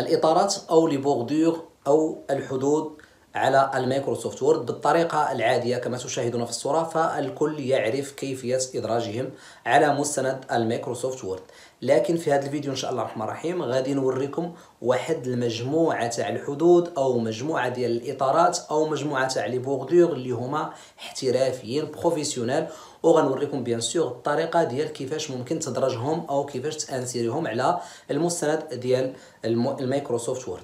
الإطارات أو لي أو الحدود على المايكروسوفت وورد بالطريقة العادية كما تشاهدون في الصورة فالكل يعرف كيفية إدراجهم على مستند المايكروسوفت وورد لكن في هذا الفيديو إن شاء الله الرحمن الرحيم غادي نوريكم واحد المجموعة تاع الحدود أو مجموعة ديال الإطارات أو مجموعة تاع لي بوغدور اللي هما احترافيين بروفيسيونيل وغنوريكم بيان سور الطريقه ديال كيفاش ممكن تدرجهم او كيفاش تانسيريهم على المستند ديال المايكروسوفت وورد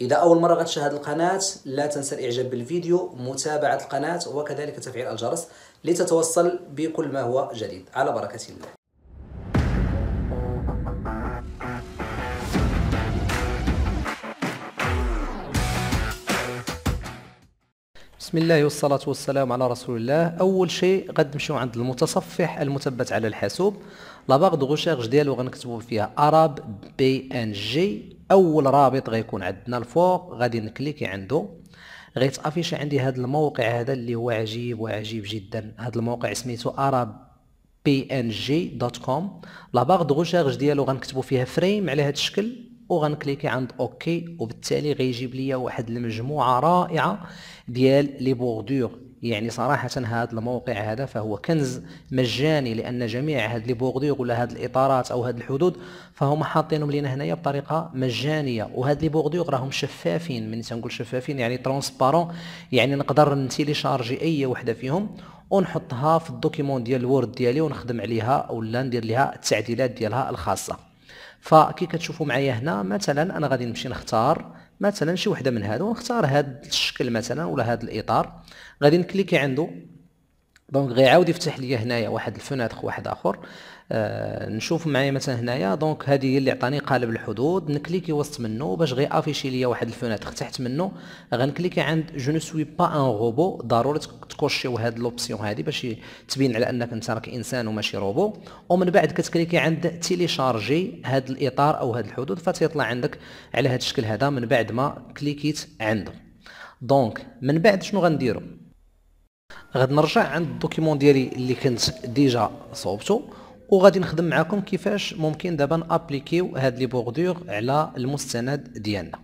إذا أول مرة غتشاهد القناة لا تنسى الإعجاب بالفيديو متابعة القناة وكذلك تفعيل الجرس لتتوصل بكل ما هو جديد على بركة الله بسم الله والصلاة والسلام على رسول الله أول شيء نمشيو عند المتصفح المثبت على الحاسوب لاباغ دو غوشيغش ديالو غنكتبو فيها أراب بي ان جي اول رابط غيكون عندنا الفوق غادي نكليكي عنده غيتافيش عندي هذا الموقع هذا اللي هو عجيب وعجيب جدا هذا الموقع سميتو ان دوت كوم لا باغ دو ريشيرش ديالو غنكتبو فيها فريم على هذا الشكل وغنكليكي عند اوكي وبالتالي غيجيب لي واحد المجموعه رائعه ديال لي بوردور يعني صراحة هذا الموقع هذا فهو كنز مجاني لأن جميع هاد لي بوردور ولا هاد الإطارات أو هاد الحدود فهم حاطينهم لنا هنايا بطريقة مجانية وهاد لي بوردور راهم شفافين من تنقول شفافين يعني ترونسبارون يعني نقدر نتيليشارجي أي وحدة فيهم ونحطها في الدوكيمون ديال الوورد ديالي ونخدم عليها ولا ندير لها التعديلات ديالها الخاصة فكي كتشوفوا معايا هنا مثلا أنا غادي نمشي نختار مثلا شي وحده من هادو نختار هاد الشكل مثلا ولا هاد الاطار غادي نكليكي عنده دونك غيعاود يفتح ليا هنايا واحد الفنادق واحد اخر آه نشوف معايا مثلا هنايا دونك هذه هي اللي عطاني قالب الحدود نكليكي وسط منه باش غي افيشي ليا واحد الفنادق تحت منه غنكليكي عند جو نو سوي با ان روبو ضروري تكوشيو هاد لوبسيون هادي باش تبين على انك انت راك انسان وماشي روبو ومن بعد كتكليكي عند تيليشارجي هاد الاطار او هاد الحدود فتيطلع عندك على هاد الشكل هذا من بعد ما كليكيت عنده دونك من بعد شنو غنديرو غنرجع عند الدوكيمون ديالي اللي كنت ديجا صوبتو وغادي نخدم معكم كيفاش ممكن دابا نابليكيو هاد لي بوردور على المستند ديالنا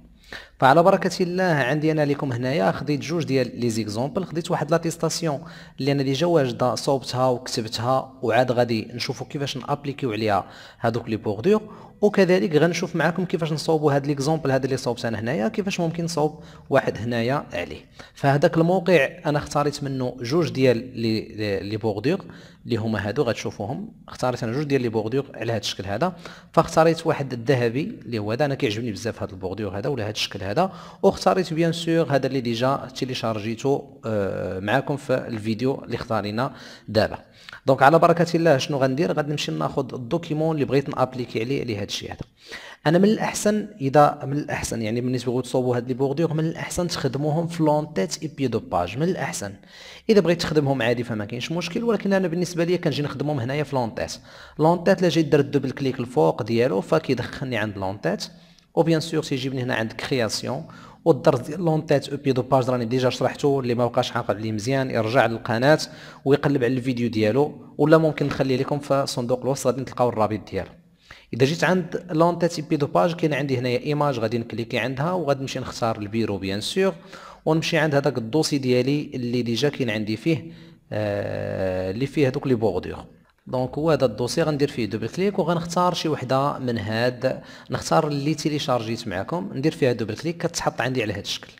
فعلى بركه الله عندي انا لكم هنايا خديت جوج ديال لي زيكزومبل خديت واحد لاتيستاسيون اللي انا ديجا واجده صوبتها وكتبتها وعاد غادي نشوفوا كيفاش نابليكيو عليها هذوك لي بوردور وكذلك غنشوف معكم كيفاش نصوبوا هاد ليكزومبل هذا اللي صوبت انا هنايا كيفاش ممكن نصوب واحد هنايا عليه فهداك الموقع انا اختاريت منه جوج ديال لي لي بوردور اللي هما هادو غتشوفوهم اختاريت انا جوج ديال لي بوردور على هذا الشكل هذا فاختاريت واحد الذهبي اللي هو هذا انا كيعجبني بزاف هذا البوردور هذا ولا هذا الشكل هذا هذا واختاريت بيان سور هذا اللي ديجا تيليشارجيتو آه، معاكم في الفيديو اللي اختارينا دابا دونك على بركه الله شنو غندير غنمشي ناخذ الدوكيمون اللي بغيت نابليكي عليه لهذا الشيء هذا انا من الاحسن اذا من الاحسن يعني بالنسبه تبغيو تصوبوا هاد لي بوردور من الاحسن تخدموهم في لونتيت اي بي دو باج من الاحسن اذا بغيت تخدمهم عادي فما كاينش مشكل ولكن انا بالنسبه ليا كنجي نخدمهم هنايا في لونتيت لونتيت لا جيت درت دوبل كليك الفوق ديالو فكيدخلني عند لونتيت او بيان سور سي من هنا عند كرياسيون والدرس ديال لونتيت او بي دو باج راني ديجا شرحته اللي ما بقاش عاقل عليه مزيان يرجع للقناه ويقلب على الفيديو ديالو ولا ممكن نخليه لكم في صندوق الوصف غادي تلقاو الرابط ديالو اذا جيت عند لونتيت بي دو باج كاين عندي هنايا ايماج غادي نكليكي عندها وغادي نمشي نختار البيرو بيان سور ونمشي عند هذاك الدوسي ديالي اللي ديجا كاين عندي فيه آه اللي فيه هذوك لي بوردور دونك هو هذا الدوسي غندير فيه دوبل كليك وغنختار شي وحده من هاد نختار اللي تيليشارجيت معكم ندير فيها دوبل كليك كتحط عندي على هاد الشكل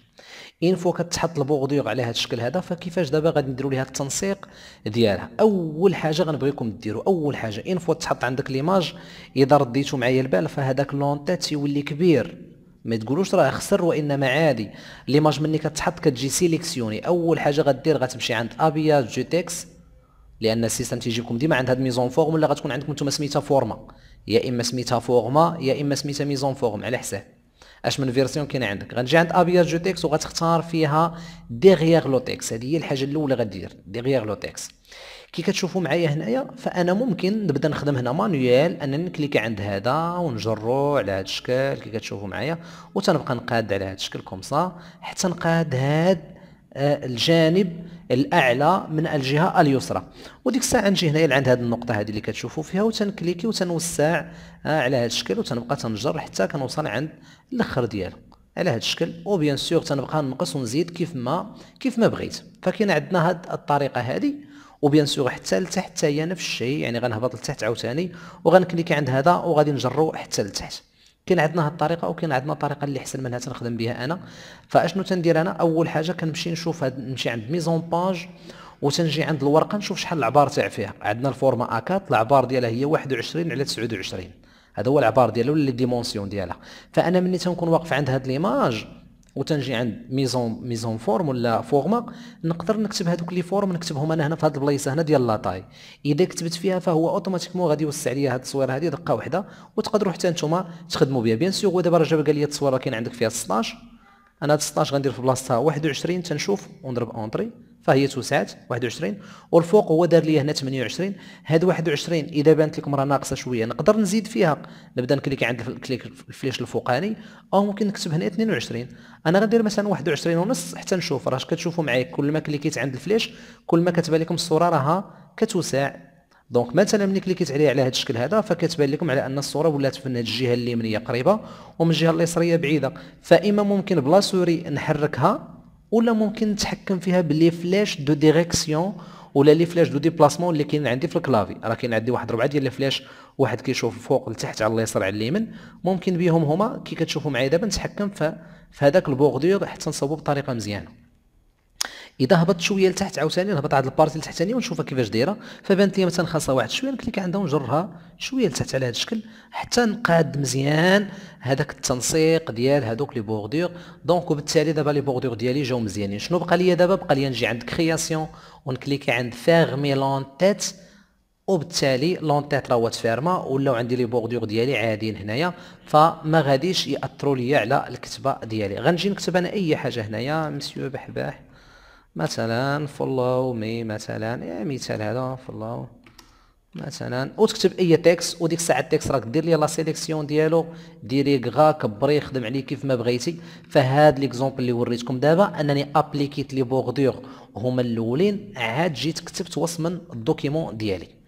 اين فوا كتحط البوغديغ على هذا الشكل هذا فكيفاش دابا غادي نديروا ليها التنسيق ديالها اول حاجه غنبغيكم ديروا اول حاجه اين فوا تحط عندك ليماج اذا رديتو معايا البال فهذاك لونتا تيولي كبير ما تقولوش راه خسر وانما عادي ليماج ملي كتحط كتجي سيليكسيوني اول حاجه غدير غتمشي عند ابياج جي تيكس لان السيستم تيجيكم ديما عند هاد ميزون فورم ولا غتكون عندكم نتوما سميتها فورما يا اما سميتها فورما يا اما سميتها ميزون فورم على حساب اش من فيرسيون كاين عندك غنجي عند ابياج جو تيكس وغتختار فيها ديغيغ لو تيكس هذه هي الحاجه الاولى غدير ديغيغ لو تيكس كي كتشوفوا معايا هنايا فانا ممكن نبدا نخدم هنا مانويال انني نكليك عند هذا ونجرو على هذا الشكل كي كتشوفوا معايا وتنبقى نقاد على هذا الشكل كومسا حتى نقاد هاد آه، الجانب الاعلى من الجهه اليسرى وديك الساعه نجي هنايا لعند هذه النقطه هذه اللي كتشوفوا فيها وتنكليكي وتنوسع آه، على هذا الشكل وتنبقى تنجر حتى كنوصل عند الاخر ديالو على هذا الشكل وبيان سيغ تنبقى ننقص ونزيد كيف ما كيف ما بغيت فكاين عندنا هذه الطريقه هذه وبيان سيغ حتى لتحت هي نفس الشيء يعني غنهبط لتحت عاوتاني وغنكليكي عند هذا وغادي نجرو حتى لتحت كاين عندنا هاد الطريقه وكاين عندنا الطريقه اللي احسن منها تنخدم بها انا فاشنو تندير انا اول حاجه كنمشي نشوف هاد نمشي عند ميزون باج وتنجي عند الورقه نشوف شحال العبار تاع فيها عندنا الفورما 4 العبار ديالها هي 21 على 29 هذا هو العبار ديالها ولا لي ديمونسيون ديالها فانا ملي تنكون واقف عند هاد ليماج وتنجي عند ميزون ميزون فورم ولا فورما نقدر نكتب هذوك لي فورم نكتبهم انا هنا في هذه البلايصه هنا ديال لاطاي اذا كتبت فيها فهو اوتوماتيكمون غادي يوسع ليا هذه التصويره هذه دقه واحده وتقدروا حتى نتوما تخدموا بها بيان سيغ ودابا راه قال لي التصويره كاين عندك فيها 16 انا 16 غندير في بلاصتها 21 تنشوف ونضرب اونتري فهي تسعة 21 والفوق هو دار لي هنا 28 هاد 21 اذا بانت لكم راه ناقصه شويه نقدر نزيد فيها نبدا نكليك عند الكليك الفليش الفوقاني او ممكن نكتب هنا 22 انا غندير مثلا 21 ونص حتى نشوف راه كتشوفوا معايا كل ما كليكيت عند الفليش كل ما كتبان لكم الصوره راها كتوسع دونك مثلا ملي كليكيت عليه على هذا الشكل هذا فكتبان لكم على ان الصوره ولات من الجهه اليمنيه قريبه ومن الجهه اليسريه بعيده فاما ممكن بلا سوري نحركها ولا ممكن نتحكم فيها بلي فلاش دو ديريكسيون ولا لي فلاش دو ديبلاسمون اللي كاين عندي في الكلافي راه كاين عندي واحد ربعه ديال لي فلاش واحد كيشوف فوق لتحت على اليسار على اليمين ممكن بهم هما كي كتشوفوا معايا دابا نتحكم في هذاك البوغدور حتى نصوبو بطريقه مزيانه اذا هبطت شويه لتحت عاوتاني نهبط هاد البارتي لتحت ثاني ونشوفها كيفاش دايره فبانت لي مثلا خاصها واحد شويه نكليك عندها ونجرها شويه لتحت على هذا الشكل حتى نقاد مزيان هذاك التنسيق ديال هذوك لي بوردور دونك وبالتالي دابا لي بوردور ديالي جاو مزيانين شنو بقى لي دابا بقى لي نجي عند كرياسيون ونكليكي عند فيرمي لونتيت وبالتالي لونتيت راه هو تفيرما ولاو عندي لي بوردور ديالي عاديين هنايا فما غاديش ياثروا ليا على الكتبه ديالي غنجي نكتب انا اي حاجه هنايا مسيو بحباح مثلا فولو مي مثلا يعني مثال هذا فولو مثلا وتكتب اي تيكست وديك الساعه التيكست راك دير ليه لا سيليكسيون ديالو ديري كغا كبري خدم عليه كيف ما بغيتي فهاد ليكزومبل اللي وريتكم دابا انني ابليكيت لي بوردور هما الاولين عاد جيت كتبت وصمن الدوكيمون ديالي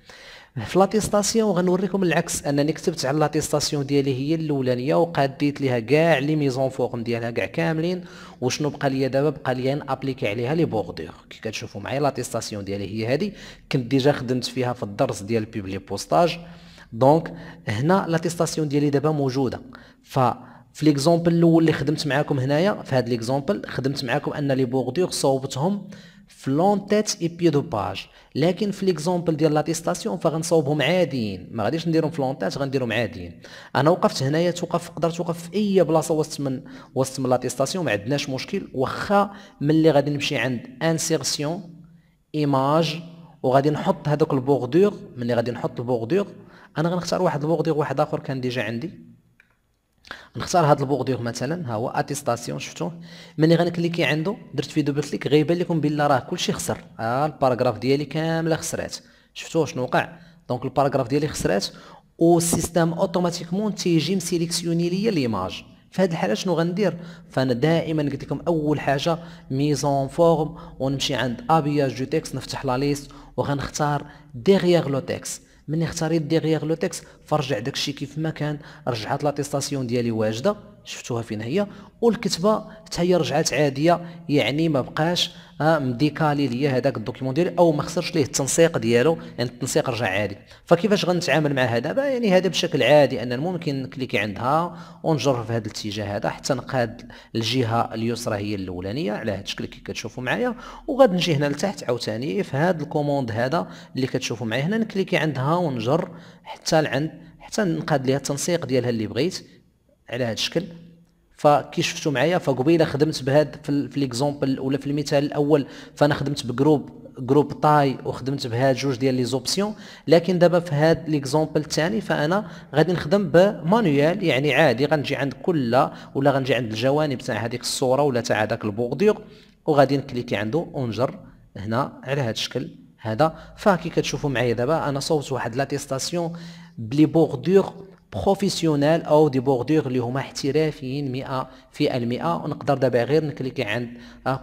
في لاتيستاسيون غنوريكم العكس انني كتبت على لاتيستاسيون ديالي هي الاولانيه وقديت ليها كاع لي ميزون فورم ديالها كاع كاملين وشنو بقى ليا دابا بقى ليا نابليكي عليها لي بوردور كي كتشوفوا معايا لاتيستاسيون ديالي هي هذه كنت ديجا خدمت فيها في الدرس ديال بيبلي بوستاج دونك هنا لاتيستاسيون ديالي دابا موجوده ف في ليكزومبل الاول اللي خدمت معاكم هنايا في هذا ليكزومبل خدمت معاكم ان لي بوردور صوبتهم في لونتيت اي بي دو باج لكن في ليكزومبل ديال لاتيستاسيون فغنصاوبهم عاديين ما غاديش نديرهم في لونتيت غنديرهم عاديين انا وقفت هنايا توقف تقدر توقف في اي بلاصه وسط من وسط من لاتيستاسيون ما عندناش مشكل واخا ملي غادي نمشي عند انسيرسيون ايماج وغادي نحط هذوك البوغدور ملي غادي نحط البوغدور انا غنختار واحد البوغدور واحد اخر كان ديجا عندي نختار هاد البوردور مثلا ها هو اتيستاسيون شفتوه ملي غنكليكي عنده درت فيه دوبل كليك غيبان لكم بلا راه كلشي خسر ها الباراغراف ديالي كامله خسرات شفتوه شنو وقع دونك الباراغراف ديالي خسرات السيستيم اوتوماتيكمون تيجي مسيليكسيوني ليا ليماج في هذه الحاله شنو غندير فانا دائما قلت لكم اول حاجه ميزون فورم ونمشي عند ابياج دو تيكست نفتح لا ليست وغنختار ديغيغ لو تيكست ملي اختاريت ديغيغ لو تيكست فرجع داكشي كيف ما كان رجعت لاتيستاسيون ديالي واجده شفتوها فين هي والكتبه حتى هي رجعات عاديه يعني ما بقاش آه، مديكالي ليا هذاك الدوكيمون ديالي او ما خسرش ليه التنسيق ديالو يعني التنسيق رجع عادي فكيفاش غنتعامل مع هذا يعني هذا بشكل عادي ان ممكن نكليكي عندها ونجر في هذا الاتجاه هذا حتى نقاد الجهه اليسرى هي الاولانيه على هذا الشكل كي كتشوفوا معايا وغادي نجي هنا لتحت عاوتاني في هذا الكوموند هذا اللي كتشوفوا معايا هنا نكليكي عندها ونجر حتى لعند حتى نقاد ليها التنسيق ديالها اللي بغيت على هذا الشكل فكي شفتوا معايا فقبيله خدمت بهاد في ليكزومبل ولا في المثال الاول فانا خدمت بجروب جروب طاي وخدمت بهاد جوج ديال لي زوبسيون لكن دابا في هاد ليكزومبل الثاني فانا غادي نخدم بمانويال يعني عادي غنجي عند كل ولا غنجي عند الجوانب تاع هذيك الصوره ولا تاع هذاك البوردور وغادي نكليكي عنده ونجر هنا على هاد الشكل هذا فكي كتشوفوا معايا دابا انا صوبت واحد لاتيستاسيون بلي بوردور بروفيسيونيل او دي بوردور اللي هما احترافيين 100 في المئة ونقدر دابا غير نكليكي عند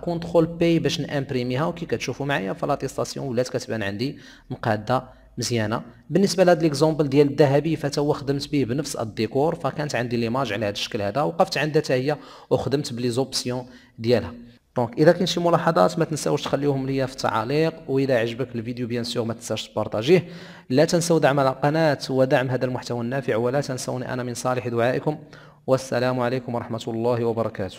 كونترول بي باش نامبريميها وكي كتشوفوا معايا فلاتيستاسيون ولات كتبان عندي مقاده مزيانه بالنسبه لهاد ليكزومبل ديال الذهبي فتا هو خدمت به بنفس الديكور فكانت عندي ليماج على هذا الشكل هذا وقفت عندها حتى هي وخدمت بلي زوبسيون ديالها دونك اذا كاين شي ملاحظات ما تنساوش تخليوهم ليا في التعاليق واذا عجبك الفيديو بيان سور ما تنساش تبارطاجيه لا تنسوا دعم القناه ودعم هذا المحتوى النافع ولا تنسوني انا من صالح دعائكم والسلام عليكم ورحمه الله وبركاته